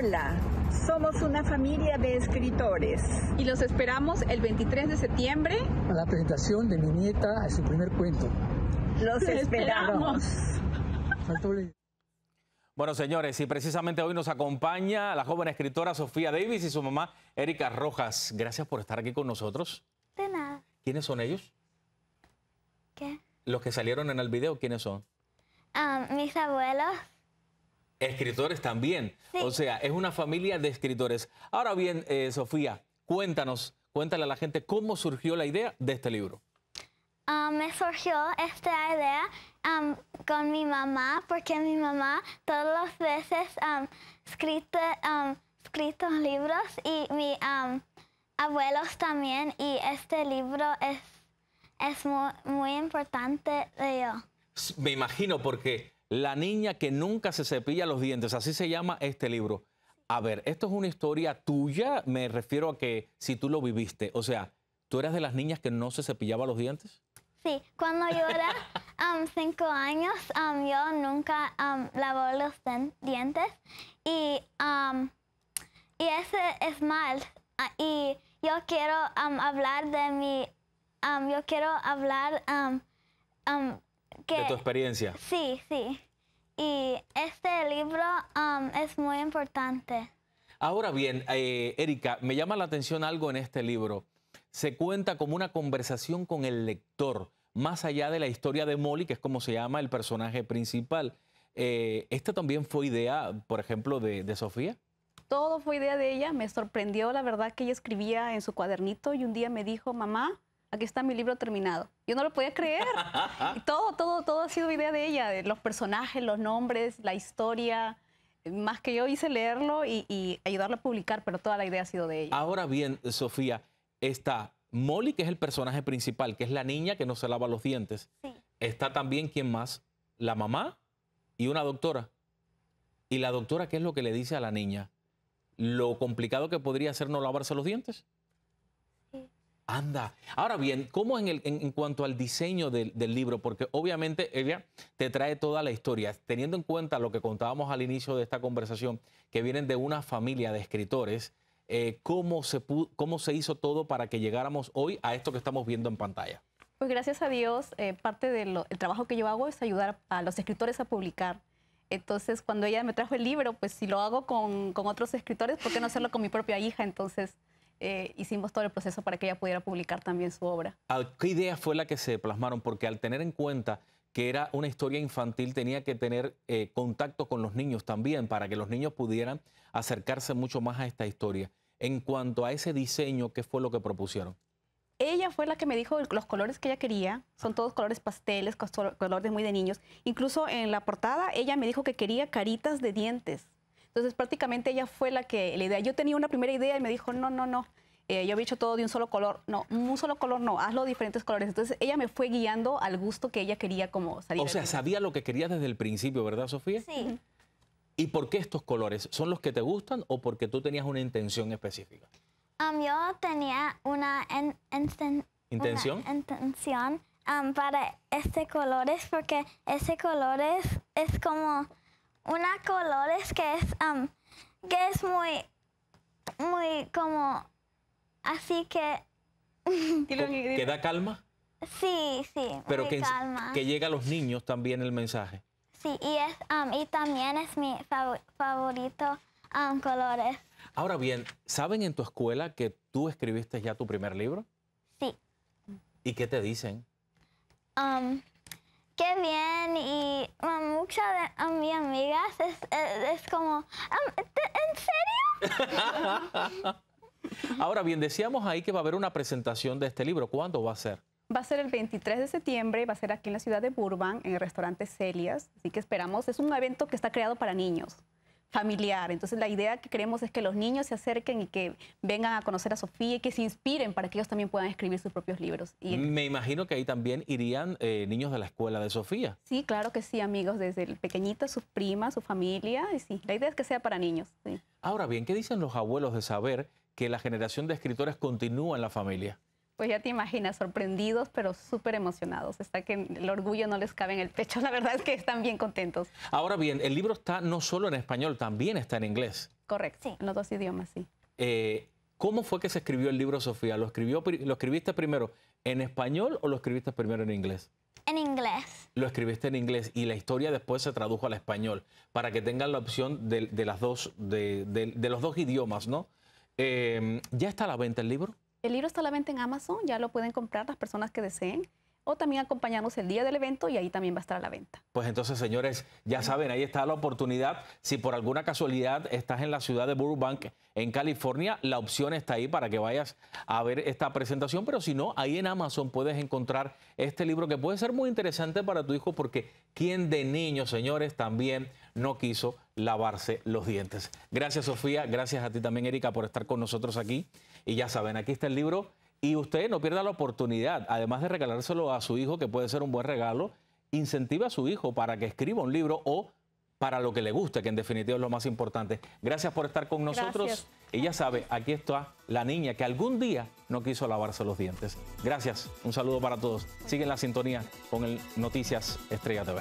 Hola, somos una familia de escritores y los esperamos el 23 de septiembre a la presentación de mi nieta a su primer cuento. Los esperamos. Bueno, señores, y precisamente hoy nos acompaña la joven escritora Sofía Davis y su mamá Erika Rojas. Gracias por estar aquí con nosotros. De nada. ¿Quiénes son ellos? ¿Qué? Los que salieron en el video, ¿quiénes son? Ah, mis abuelos escritores también. O sea, es una familia de escritores. Ahora bien, eh, Sofía, cuéntanos, cuéntale a la gente cómo surgió la idea de este libro. Ah, me surgió esta idea con mi mamá, porque mi mamá todas las veces um, escrito, libros y mis abuelos también, y este libro es, es muy, importante de yo. Me imagino, porque la niña que nunca se cepilla los dientes, así se llama este libro. A ver, esto es una historia tuya, me refiero a que si tú lo viviste, o sea, ¿tú eras de las niñas que no se cepillaba los dientes? Sí, cuando yo era cinco años, yo nunca lavaba los dientes y, y ese es mal. Ah, y yo quiero hablar de mi, yo quiero hablar de tu experiencia. Sí, sí. Y este libro um, es muy importante. Ahora bien, eh, Erika, me llama la atención algo en este libro. Se cuenta como una conversación con el lector, más allá de la historia de Molly, que es como se llama el personaje principal. Eh, ¿Esta también fue idea, por ejemplo, de, de Sofía? Todo fue idea de ella. Me sorprendió, la verdad, que ella escribía en su cuadernito y un día me dijo, mamá, aquí está mi libro terminado. Yo no lo podía creer. todo, todo, todo ha sido idea de ella, de los personajes, los nombres, la historia. Más que yo hice leerlo y, y a publicar, pero toda la idea ha sido de ella. Ahora bien, Sofía, está Molly, que es el personaje principal, que es la niña que no se lava los dientes. Está también, ¿quién más? La mamá y una doctora. ¿Y la doctora qué es lo que le dice a la niña? ¿Lo complicado que podría ser no lavarse los dientes? Anda. Ahora bien, ¿cómo en, el, en, cuanto al diseño del, del, libro? Porque obviamente ella te trae toda la historia, teniendo en cuenta lo que contábamos al inicio de esta conversación, que vienen de una familia de escritores. Eh, ¿cómo, se ¿Cómo se hizo todo para que llegáramos hoy a esto que estamos viendo en pantalla? Pues gracias a Dios, eh, parte del trabajo que yo hago es ayudar a los escritores a publicar. Entonces, cuando ella me trajo el libro, pues si lo hago con, con otros escritores, ¿por qué no hacerlo con mi propia hija? Entonces, eh, hicimos todo el proceso para que ella pudiera publicar también su obra. ¿Qué idea fue la que se plasmaron? Porque al tener en cuenta que era una historia infantil, tenía que tener eh, contacto con los niños también para que los niños pudieran acercarse mucho más a esta historia. En cuanto a ese diseño, ¿qué fue lo que propusieron? Ella fue la que me dijo los colores que ella quería, son todos colores pasteles, colores muy de niños. Incluso en la portada ella me dijo que quería caritas de dientes entonces prácticamente ella fue la que la idea. Yo tenía una primera idea y me dijo, no, no, no. Eh, yo había hecho todo de un solo color. No, un solo color no, hazlo de diferentes colores. Entonces ella me fue guiando al gusto que ella quería como salir. O sea, sabía lo que quería desde el principio, ¿verdad, Sofía? Sí. ¿Y por qué estos colores? ¿Son los que te gustan o porque tú tenías una intención específica? Um, yo tenía una, intención, intención um, para este colores porque ese colores es como una colores que es, que es muy, muy como, así que... ¿Queda calma? Sí, sí, Pero que, que llega a los niños también el mensaje. Sí, y, es, y también es mi favorito colores. Ahora bien, ¿saben en tu escuela que tú escribiste ya tu primer libro? Sí. ¿Y qué te dicen? qué bien y ah, muchas de a mis amigas es, como, ¿en serio? Ahora bien, decíamos ahí que va a haber una presentación de este libro. ¿Cuándo va a ser? Va a ser el 23 de septiembre, va a ser aquí en la ciudad de Burbank, en el restaurante Celias. Así que esperamos, es un evento que está creado para niños familiar. Entonces la idea que queremos es que los niños se acerquen y que vengan a conocer a Sofía y que se inspiren para que ellos también puedan escribir sus propios libros. Y... Me imagino que ahí también irían eh, niños de la escuela de Sofía. Sí, claro que sí, amigos, desde el pequeñito, sus primas, su familia, y sí, la idea es que sea para niños. Ahora bien, ¿qué dicen los abuelos de saber que la generación de escritores continúa en la familia? Pues ya te imaginas, sorprendidos, pero súper emocionados. Está que el orgullo no les cabe en el pecho. La verdad es que están bien contentos. Ahora bien, el libro está no solo en español, también está en inglés. Correcto, sí. en los dos idiomas, sí. Eh, ¿Cómo fue que se escribió el libro, Sofía? ¿Lo, escribió, ¿Lo escribiste primero en español o lo escribiste primero en inglés? En inglés. Lo escribiste en inglés y la historia después se tradujo al español para que tengan la opción de, las dos, de, los dos idiomas, ¿no? Eh, ¿Ya está a la venta el libro? El libro está a la venta en Amazon, ya lo pueden comprar las personas que deseen o también acompañarnos el día del evento y ahí también va a estar a la venta. Pues entonces, señores, ya saben, ahí está la oportunidad. Si por alguna casualidad estás en la ciudad de Burbank, en California, la opción está ahí para que vayas a ver esta presentación, pero si no, ahí en Amazon puedes encontrar este libro que puede ser muy interesante para tu hijo porque quien de niño, señores, también no quiso lavarse los dientes. Gracias, Sofía. Gracias a ti también, Erika, por estar con nosotros aquí. Y ya saben, aquí está el libro y usted no pierda la oportunidad, además de regalárselo a su hijo, que puede ser un buen regalo, incentiva a su hijo para que escriba un libro o para lo que le guste, que en definitiva es lo más importante. Gracias por estar con nosotros. ella Y ya sabe, aquí está la niña que algún día no quiso lavarse los dientes. Gracias, un saludo para todos. Siguen la sintonía con el Noticias Estrella TV.